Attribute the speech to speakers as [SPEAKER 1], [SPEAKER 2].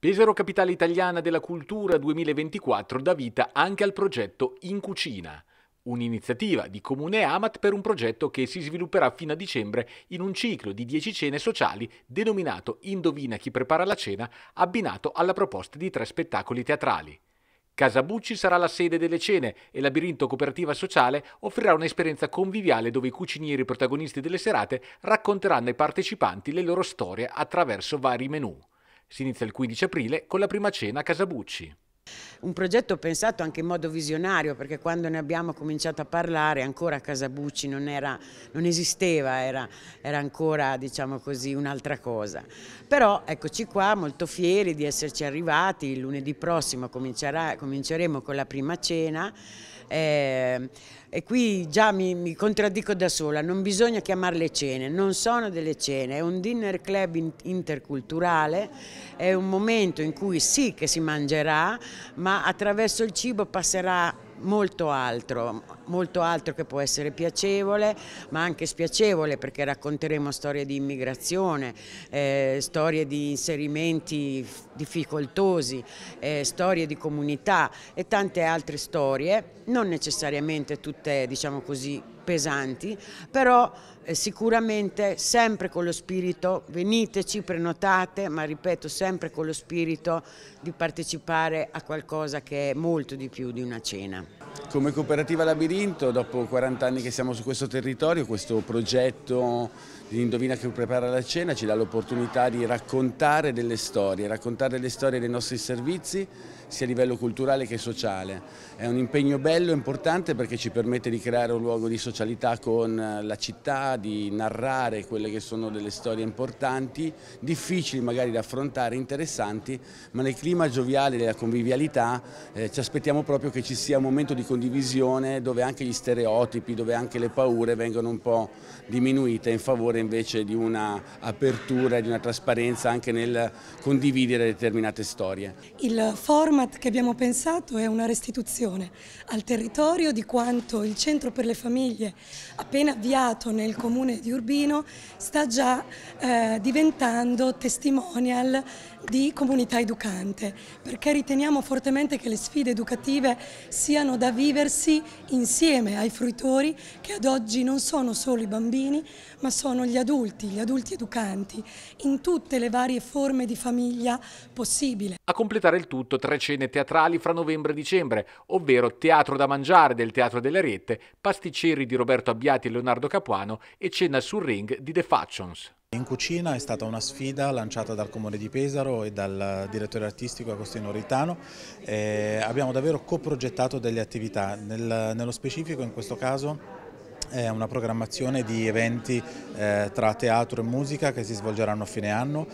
[SPEAKER 1] Pesaro Capitale Italiana della Cultura 2024 dà vita anche al progetto In Cucina, un'iniziativa di Comune Amat per un progetto che si svilupperà fino a dicembre in un ciclo di 10 cene sociali denominato Indovina chi prepara la cena, abbinato alla proposta di tre spettacoli teatrali. Casa Bucci sarà la sede delle cene e Labirinto Cooperativa Sociale offrirà un'esperienza conviviale dove i cucinieri protagonisti delle serate racconteranno ai partecipanti le loro storie attraverso vari menù. Si inizia il 15 aprile con la prima cena a Casabucci
[SPEAKER 2] un progetto pensato anche in modo visionario perché quando ne abbiamo cominciato a parlare ancora Casabucci non, era, non esisteva, era, era ancora diciamo un'altra cosa. Però eccoci qua molto fieri di esserci arrivati, Il lunedì prossimo cominceremo con la prima cena. Eh, e qui già mi, mi, contraddico da sola, non bisogna chiamarle cene, non sono delle cene, è un dinner club interculturale, è un momento in cui sì che si mangerà, ma ma attraverso il cibo passerà molto altro, molto altro che può essere piacevole ma anche spiacevole perché racconteremo storie di immigrazione, eh, storie di inserimenti difficoltosi, eh, storie di comunità e tante altre storie, non necessariamente tutte diciamo così pesanti, però eh, sicuramente sempre con lo spirito, veniteci, prenotate, ma ripeto sempre con lo spirito di partecipare a qualcosa che è molto di più di una cena.
[SPEAKER 3] Come cooperativa Labirinto, dopo 40 anni che siamo su questo territorio, questo progetto di Indovina che prepara la cena ci dà l'opportunità di raccontare delle storie, raccontare le storie dei nostri servizi sia a livello culturale che sociale. È un impegno bello e importante perché ci permette di creare un luogo di socialità socialità con eh, la città, di narrare quelle che sono delle storie importanti, difficili magari da affrontare, interessanti, ma nel clima gioviale della convivialità eh, ci aspettiamo proprio che ci sia un momento di condivisione dove anche gli stereotipi, dove anche le paure vengono un po' diminuite in favore invece di una apertura e di una trasparenza anche nel condividere determinate storie.
[SPEAKER 4] Il format che abbiamo pensato è una restituzione al territorio di quanto il Centro per le Famiglie mese appena avviato nel comune di Urbino sta già eh, diventando testimonial di comunità educante perché riteniamo fortemente che le sfide educative siano da viversi insieme ai fruitori che ad oggi non sono solo i bambini ma sono gli adulti, gli adulti educanti in tutte le varie forme di famiglia possibile.
[SPEAKER 1] A completare il tutto tre cene teatrali fra novembre e dicembre ovvero Teatro da mangiare del Teatro delle Ariette, Pasticceri di Roberto Abbiati e Leonardo Capuano e cena sul ring di The Factions. In cucina è stata una sfida lanciata dal Comune di Pesaro e dal direttore artistico Agostino Ritano. Eh, abbiamo davvero coprogettato delle attività, Nel, nello specifico in questo caso è una programmazione di eventi eh, tra teatro e musica che si svolgeranno a fine anno